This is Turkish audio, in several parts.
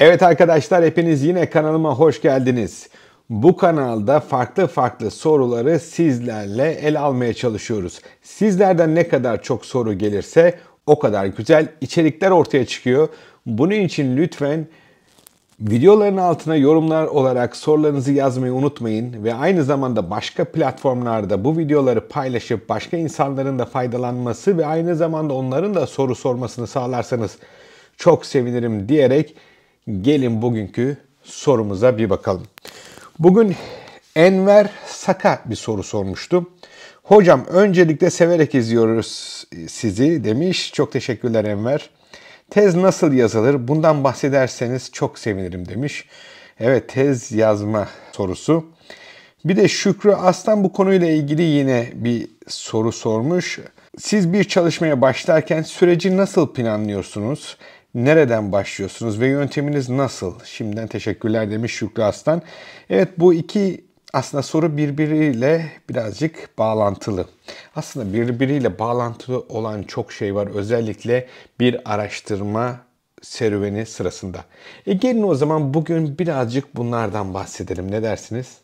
Evet arkadaşlar hepiniz yine kanalıma hoş geldiniz. Bu kanalda farklı farklı soruları sizlerle el almaya çalışıyoruz. Sizlerden ne kadar çok soru gelirse o kadar güzel içerikler ortaya çıkıyor. Bunun için lütfen Videoların altına yorumlar olarak sorularınızı yazmayı unutmayın ve aynı zamanda başka platformlarda bu videoları paylaşıp başka insanların da faydalanması ve aynı zamanda onların da soru sormasını sağlarsanız çok sevinirim diyerek gelin bugünkü sorumuza bir bakalım. Bugün Enver Saka bir soru sormuştu. Hocam öncelikle severek izliyoruz sizi demiş. Çok teşekkürler Enver. Tez nasıl yazılır? Bundan bahsederseniz çok sevinirim demiş. Evet tez yazma sorusu. Bir de Şükrü Aslan bu konuyla ilgili yine bir soru sormuş. Siz bir çalışmaya başlarken süreci nasıl planlıyorsunuz? Nereden başlıyorsunuz ve yönteminiz nasıl? Şimdiden teşekkürler demiş Şükrü Aslan. Evet bu iki aslında soru birbiriyle birazcık bağlantılı. Aslında birbiriyle bağlantılı olan çok şey var. Özellikle bir araştırma serüveni sırasında. E gelin o zaman bugün birazcık bunlardan bahsedelim. Ne dersiniz?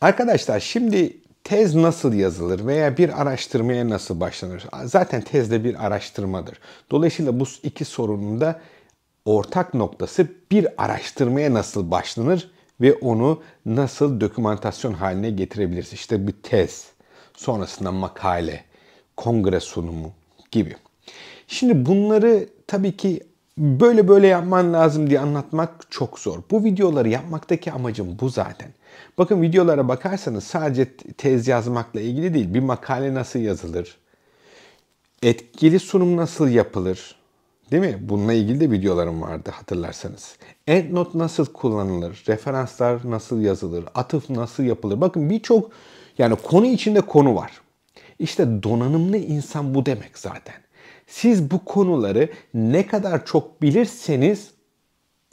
Arkadaşlar şimdi Tez nasıl yazılır veya bir araştırmaya nasıl başlanır? Zaten tez de bir araştırmadır. Dolayısıyla bu iki sorunun da ortak noktası bir araştırmaya nasıl başlanır ve onu nasıl dokumentasyon haline getirebiliriz? İşte bir tez, sonrasında makale, kongre sunumu gibi. Şimdi bunları tabii ki böyle böyle yapman lazım diye anlatmak çok zor. Bu videoları yapmaktaki amacım bu zaten. Bakın videolara bakarsanız sadece tez yazmakla ilgili değil. Bir makale nasıl yazılır? Etkili sunum nasıl yapılır? Değil mi? Bununla ilgili de videolarım vardı hatırlarsanız. EndNote nasıl kullanılır? Referanslar nasıl yazılır? Atıf nasıl yapılır? Bakın birçok yani konu içinde konu var. İşte donanımlı insan bu demek zaten. Siz bu konuları ne kadar çok bilirseniz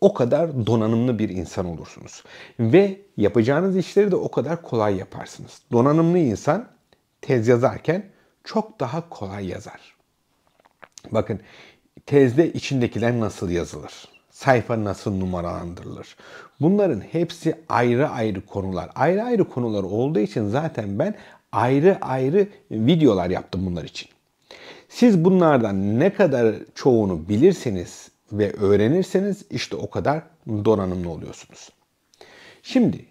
o kadar donanımlı bir insan olursunuz. Ve yapacağınız işleri de o kadar kolay yaparsınız. Donanımlı insan tez yazarken çok daha kolay yazar. Bakın tezde içindekiler nasıl yazılır? Sayfa nasıl numaralandırılır? Bunların hepsi ayrı ayrı konular. Ayrı ayrı konular olduğu için zaten ben ayrı ayrı videolar yaptım bunlar için. Siz bunlardan ne kadar çoğunu bilirseniz ve öğrenirseniz işte o kadar donanımlı oluyorsunuz. Şimdi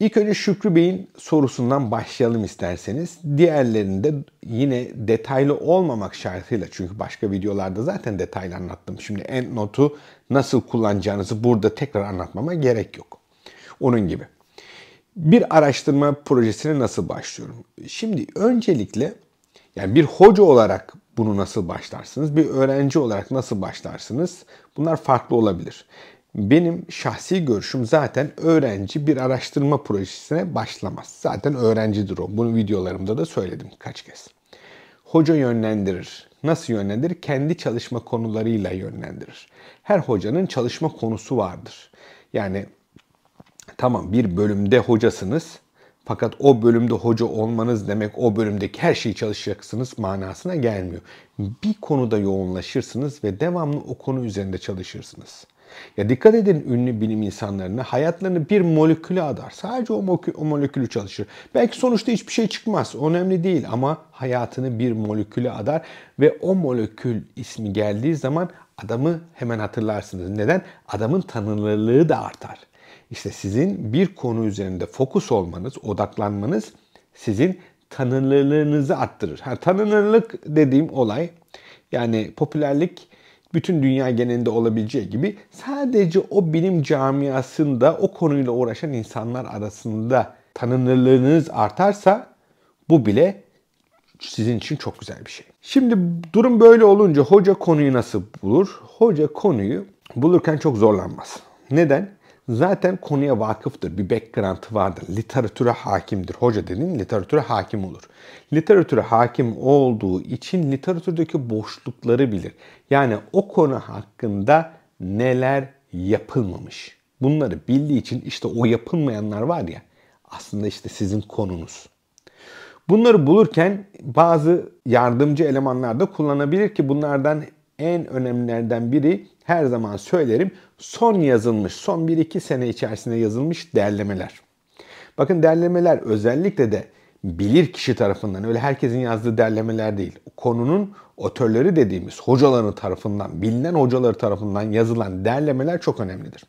ilk önce Şükrü Bey'in sorusundan başlayalım isterseniz. Diğerlerini de yine detaylı olmamak şartıyla çünkü başka videolarda zaten detaylı anlattım. Şimdi EndNote'u nasıl kullanacağınızı burada tekrar anlatmama gerek yok. Onun gibi. Bir araştırma projesine nasıl başlıyorum? Şimdi öncelikle yani bir hoca olarak bunu nasıl başlarsınız? Bir öğrenci olarak nasıl başlarsınız? Bunlar farklı olabilir. Benim şahsi görüşüm zaten öğrenci bir araştırma projesine başlamaz. Zaten öğrencidir o. Bunu videolarımda da söyledim kaç kez. Hoca yönlendirir. Nasıl yönlendirir? Kendi çalışma konularıyla yönlendirir. Her hocanın çalışma konusu vardır. Yani tamam bir bölümde hocasınız fakat o bölümde hoca olmanız demek o bölümdeki her şeyi çalışacaksınız manasına gelmiyor. Bir konuda yoğunlaşırsınız ve devamlı o konu üzerinde çalışırsınız. Ya dikkat edin ünlü bilim insanlarına hayatlarını bir moleküle adar. Sadece o, molekül, o molekülü çalışır. Belki sonuçta hiçbir şey çıkmaz. Önemli değil ama hayatını bir moleküle adar ve o molekül ismi geldiği zaman adamı hemen hatırlarsınız. Neden? Adamın tanınırlığı da artar. İşte sizin bir konu üzerinde fokus olmanız, odaklanmanız sizin tanınırlığınızı arttırır. Her tanınırlık dediğim olay yani popülerlik bütün dünya genelinde olabileceği gibi sadece o bilim camiasında o konuyla uğraşan insanlar arasında tanınırlığınız artarsa bu bile sizin için çok güzel bir şey. Şimdi durum böyle olunca hoca konuyu nasıl bulur? Hoca konuyu bulurken çok zorlanmaz. Neden? zaten konuya vakıftır, bir background vardır, literatüre hakimdir. Hoca dediğin literatüre hakim olur. Literatüre hakim olduğu için literatürdeki boşlukları bilir. Yani o konu hakkında neler yapılmamış. Bunları bildiği için işte o yapılmayanlar var ya aslında işte sizin konunuz. Bunları bulurken bazı yardımcı elemanlar da kullanabilir ki bunlardan en önemlilerden biri her zaman söylerim son yazılmış, son 1-2 sene içerisinde yazılmış derlemeler. Bakın derlemeler özellikle de bilir kişi tarafından öyle herkesin yazdığı derlemeler değil. Konunun otörleri dediğimiz hocaların tarafından, bilinen hocaları tarafından yazılan derlemeler çok önemlidir.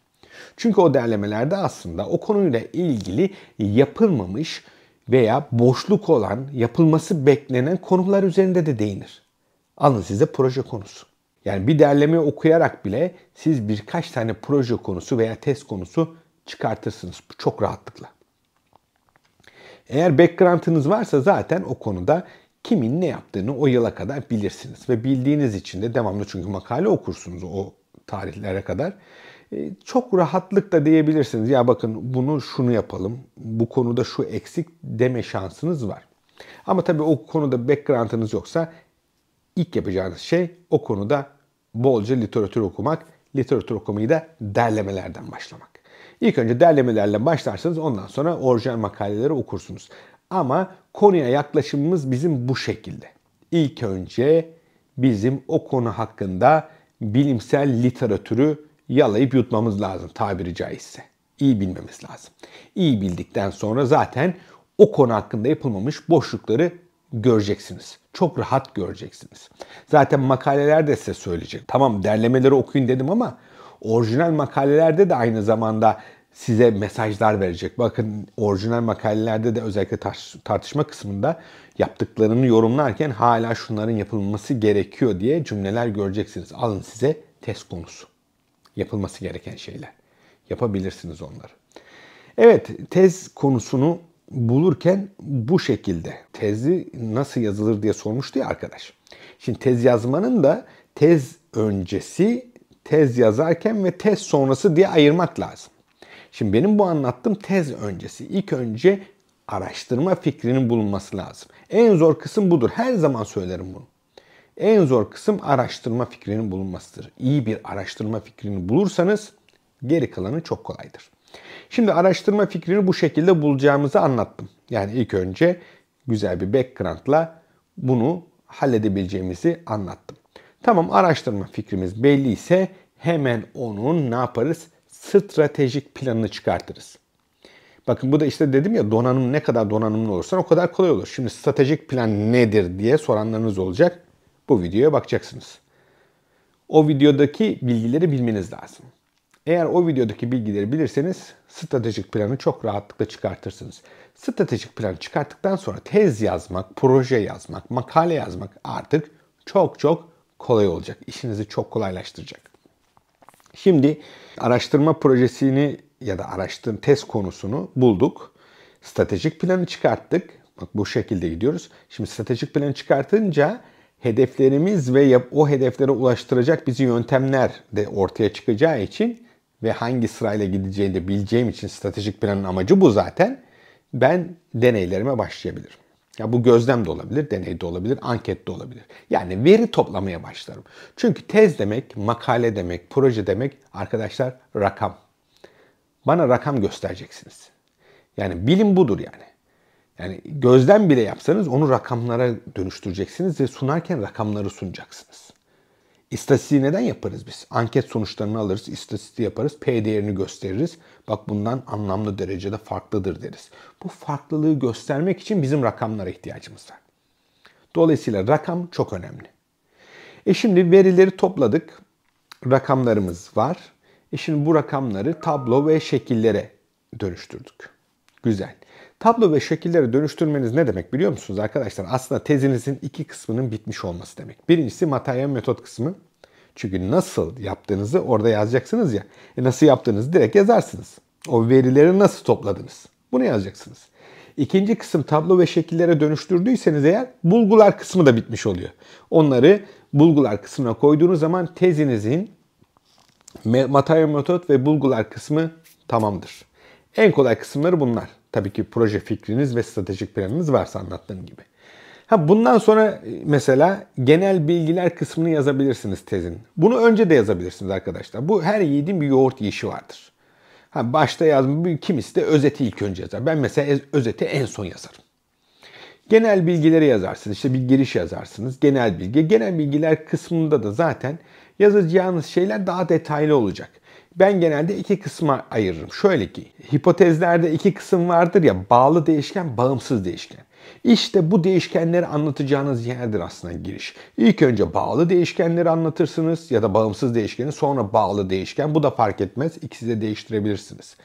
Çünkü o derlemelerde aslında o konuyla ilgili yapılmamış veya boşluk olan, yapılması beklenen konular üzerinde de değinir. Alın size proje konusu. Yani bir derleme okuyarak bile siz birkaç tane proje konusu veya test konusu çıkartırsınız çok rahatlıkla. Eğer background'ınız varsa zaten o konuda kimin ne yaptığını o yıla kadar bilirsiniz. Ve bildiğiniz için de devamlı çünkü makale okursunuz o tarihlere kadar. E, çok rahatlıkla diyebilirsiniz ya bakın bunu şunu yapalım, bu konuda şu eksik deme şansınız var. Ama tabii o konuda background'ınız yoksa ilk yapacağınız şey o konuda bolca literatür okumak, literatür okumayı da derlemelerden başlamak. İlk önce derlemelerle başlarsınız ondan sonra orijinal makaleleri okursunuz. Ama konuya yaklaşımımız bizim bu şekilde. İlk önce bizim o konu hakkında bilimsel literatürü yalayıp yutmamız lazım tabiri caizse. İyi bilmemiz lazım. İyi bildikten sonra zaten o konu hakkında yapılmamış boşlukları göreceksiniz. Çok rahat göreceksiniz. Zaten makaleler de size söyleyecek. Tamam derlemeleri okuyun dedim ama orijinal makalelerde de aynı zamanda size mesajlar verecek. Bakın orijinal makalelerde de özellikle tartışma kısmında yaptıklarını yorumlarken hala şunların yapılması gerekiyor diye cümleler göreceksiniz. Alın size test konusu. Yapılması gereken şeyler. Yapabilirsiniz onları. Evet, tez konusunu bulurken bu şekilde tezi nasıl yazılır diye sormuştu ya arkadaş. Şimdi tez yazmanın da tez öncesi, tez yazarken ve tez sonrası diye ayırmak lazım. Şimdi benim bu anlattığım tez öncesi. İlk önce araştırma fikrinin bulunması lazım. En zor kısım budur. Her zaman söylerim bunu. En zor kısım araştırma fikrinin bulunmasıdır. İyi bir araştırma fikrini bulursanız geri kalanı çok kolaydır. Şimdi araştırma fikrini bu şekilde bulacağımızı anlattım. Yani ilk önce güzel bir background'la bunu halledebileceğimizi anlattım. Tamam araştırma fikrimiz belli ise hemen onun ne yaparız? Stratejik planını çıkartırız. Bakın bu da işte dedim ya donanım ne kadar donanımlı olursan o kadar kolay olur. Şimdi stratejik plan nedir diye soranlarınız olacak. Bu videoya bakacaksınız. O videodaki bilgileri bilmeniz lazım. Eğer o videodaki bilgileri bilirseniz stratejik planı çok rahatlıkla çıkartırsınız. Stratejik planı çıkarttıktan sonra tez yazmak, proje yazmak, makale yazmak artık çok çok kolay olacak. İşinizi çok kolaylaştıracak. Şimdi araştırma projesini ya da araştırın test konusunu bulduk. Stratejik planı çıkarttık. Bak bu şekilde gidiyoruz. Şimdi stratejik planı çıkartınca hedeflerimiz ve o hedeflere ulaştıracak bizi yöntemler de ortaya çıkacağı için ve hangi sırayla gideceğini de bileceğim için stratejik planın amacı bu zaten. Ben deneylerime başlayabilirim. Ya bu gözlem de olabilir, deney de olabilir, anket de olabilir. Yani veri toplamaya başlarım. Çünkü tez demek, makale demek, proje demek arkadaşlar rakam. Bana rakam göstereceksiniz. Yani bilim budur yani. Yani gözlem bile yapsanız onu rakamlara dönüştüreceksiniz ve sunarken rakamları sunacaksınız. İstatistiği neden yaparız biz? Anket sonuçlarını alırız, istatistiği yaparız, P değerini gösteririz. Bak bundan anlamlı derecede farklıdır deriz. Bu farklılığı göstermek için bizim rakamlara ihtiyacımız var. Dolayısıyla rakam çok önemli. E şimdi verileri topladık. Rakamlarımız var. E şimdi bu rakamları tablo ve şekillere dönüştürdük. Güzel. Tablo ve şekilleri dönüştürmeniz ne demek biliyor musunuz arkadaşlar? Aslında tezinizin iki kısmının bitmiş olması demek. Birincisi materyal metot kısmı. Çünkü nasıl yaptığınızı orada yazacaksınız ya. E nasıl yaptığınızı direkt yazarsınız. O verileri nasıl topladınız? Bunu yazacaksınız. İkinci kısım tablo ve şekillere dönüştürdüyseniz eğer bulgular kısmı da bitmiş oluyor. Onları bulgular kısmına koyduğunuz zaman tezinizin materyal metot ve bulgular kısmı tamamdır. En kolay kısımları bunlar. Tabii ki proje fikriniz ve stratejik planınız varsa anlattığım gibi. Ha bundan sonra e, mesela genel bilgiler kısmını yazabilirsiniz tezin. Bunu önce de yazabilirsiniz arkadaşlar. Bu her yiğidin bir yoğurt yiyişi vardır. Ha başta yazmış kimisi de özeti ilk önce yazar. Ben mesela e, özeti en son yazarım. Genel bilgileri yazarsınız. İşte bir giriş yazarsınız. Genel bilgi. Genel bilgiler kısmında da zaten yazacağınız şeyler daha detaylı olacak ben genelde iki kısma ayırırım. Şöyle ki hipotezlerde iki kısım vardır ya bağlı değişken, bağımsız değişken. İşte bu değişkenleri anlatacağınız yerdir aslında giriş. İlk önce bağlı değişkenleri anlatırsınız ya da bağımsız değişkeni sonra bağlı değişken. Bu da fark etmez. İkisi de değiştirebilirsiniz.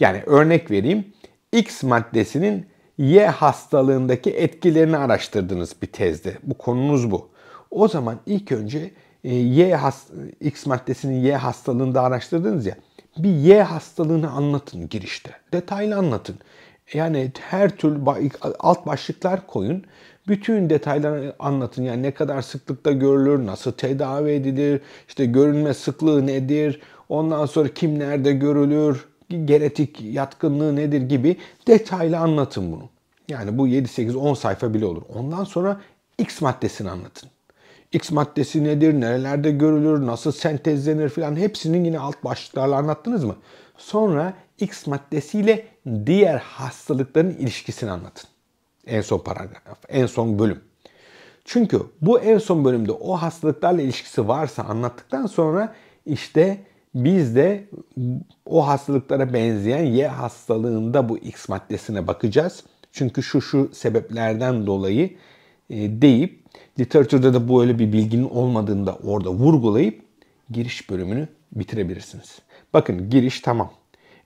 Yani örnek vereyim. X maddesinin Y hastalığındaki etkilerini araştırdınız bir tezde. Bu konunuz bu. O zaman ilk önce e, y has, X maddesinin Y hastalığını da araştırdınız ya. Bir Y hastalığını anlatın girişte. Detaylı anlatın. Yani her türlü alt başlıklar koyun. Bütün detayları anlatın. Yani ne kadar sıklıkta görülür, nasıl tedavi edilir, işte görünme sıklığı nedir, ondan sonra kim nerede görülür, genetik yatkınlığı nedir gibi detaylı anlatın bunu. Yani bu 7, 8, 10 sayfa bile olur. Ondan sonra X maddesini anlatın. X maddesi nedir, nerelerde görülür, nasıl sentezlenir filan hepsinin yine alt başlıklarla anlattınız mı? Sonra X maddesiyle diğer hastalıkların ilişkisini anlatın. En son paragraf, en son bölüm. Çünkü bu en son bölümde o hastalıklarla ilişkisi varsa anlattıktan sonra işte biz de o hastalıklara benzeyen Y hastalığında bu X maddesine bakacağız. Çünkü şu şu sebeplerden dolayı e, deyip literatürde de bu öyle bir bilginin olmadığını da orada vurgulayıp giriş bölümünü bitirebilirsiniz. Bakın giriş tamam.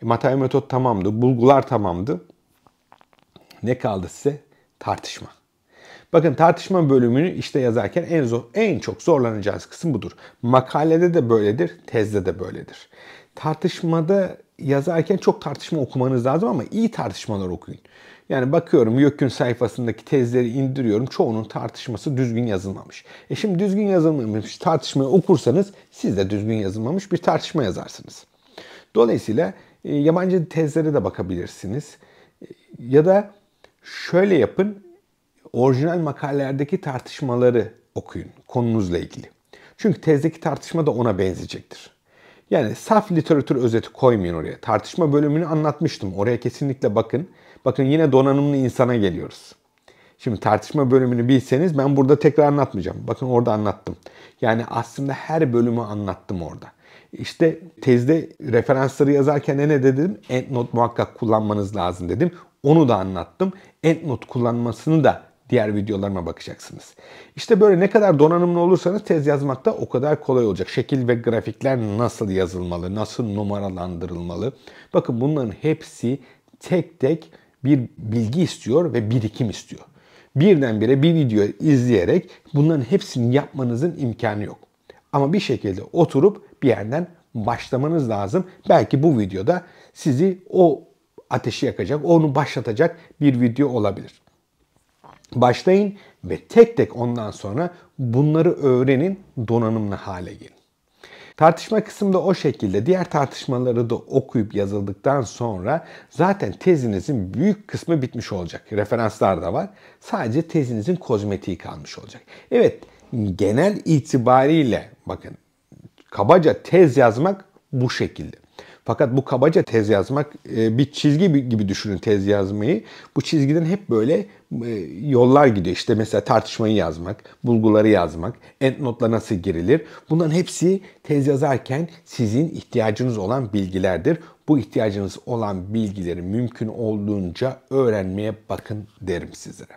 E, materyal metot tamamdı. Bulgular tamamdı. Ne kaldı size? Tartışma. Bakın tartışma bölümünü işte yazarken en zor, en çok zorlanacağınız kısım budur. Makalede de böyledir, tezde de böyledir. Tartışmada yazarken çok tartışma okumanız lazım ama iyi tartışmalar okuyun. Yani bakıyorum YÖK'ün sayfasındaki tezleri indiriyorum. Çoğunun tartışması düzgün yazılmamış. E şimdi düzgün yazılmamış tartışmayı okursanız siz de düzgün yazılmamış bir tartışma yazarsınız. Dolayısıyla e, yabancı tezlere de bakabilirsiniz. E, ya da şöyle yapın. Orijinal makalelerdeki tartışmaları okuyun konunuzla ilgili. Çünkü tezdeki tartışma da ona benzeyecektir. Yani saf literatür özeti koymayın oraya. Tartışma bölümünü anlatmıştım. Oraya kesinlikle bakın. Bakın yine donanımlı insana geliyoruz. Şimdi tartışma bölümünü bilseniz ben burada tekrar anlatmayacağım. Bakın orada anlattım. Yani aslında her bölümü anlattım orada. İşte tezde referansları yazarken ne dedim? EndNote muhakkak kullanmanız lazım dedim. Onu da anlattım. EndNote kullanmasını da diğer videolarıma bakacaksınız. İşte böyle ne kadar donanımlı olursanız tez yazmakta o kadar kolay olacak. Şekil ve grafikler nasıl yazılmalı, nasıl numaralandırılmalı. Bakın bunların hepsi tek tek bir bilgi istiyor ve birikim istiyor. Birdenbire bir video izleyerek bunların hepsini yapmanızın imkanı yok. Ama bir şekilde oturup bir yerden başlamanız lazım. Belki bu videoda sizi o ateşi yakacak, onu başlatacak bir video olabilir. Başlayın ve tek tek ondan sonra bunları öğrenin, donanımlı hale gelin. Tartışma kısmında o şekilde. Diğer tartışmaları da okuyup yazıldıktan sonra zaten tezinizin büyük kısmı bitmiş olacak. Referanslar da var. Sadece tezinizin kozmetiği kalmış olacak. Evet genel itibariyle bakın kabaca tez yazmak bu şekilde. Fakat bu kabaca tez yazmak e, bir çizgi gibi düşünün tez yazmayı. Bu çizgiden hep böyle e, yollar gidiyor. İşte mesela tartışmayı yazmak, bulguları yazmak, endnotla nasıl girilir. Bunların hepsi tez yazarken sizin ihtiyacınız olan bilgilerdir. Bu ihtiyacınız olan bilgileri mümkün olduğunca öğrenmeye bakın derim sizlere.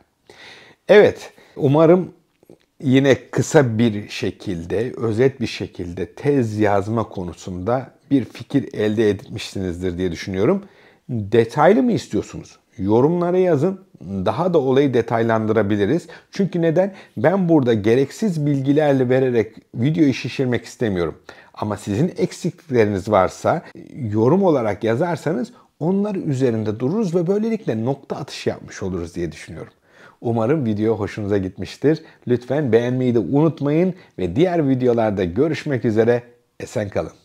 Evet, umarım yine kısa bir şekilde, özet bir şekilde tez yazma konusunda bir fikir elde etmişsinizdir diye düşünüyorum. Detaylı mı istiyorsunuz? Yorumlara yazın. Daha da olayı detaylandırabiliriz. Çünkü neden? Ben burada gereksiz bilgilerle vererek videoyu şişirmek istemiyorum. Ama sizin eksiklikleriniz varsa yorum olarak yazarsanız onlar üzerinde dururuz ve böylelikle nokta atışı yapmış oluruz diye düşünüyorum. Umarım video hoşunuza gitmiştir. Lütfen beğenmeyi de unutmayın ve diğer videolarda görüşmek üzere. Esen kalın.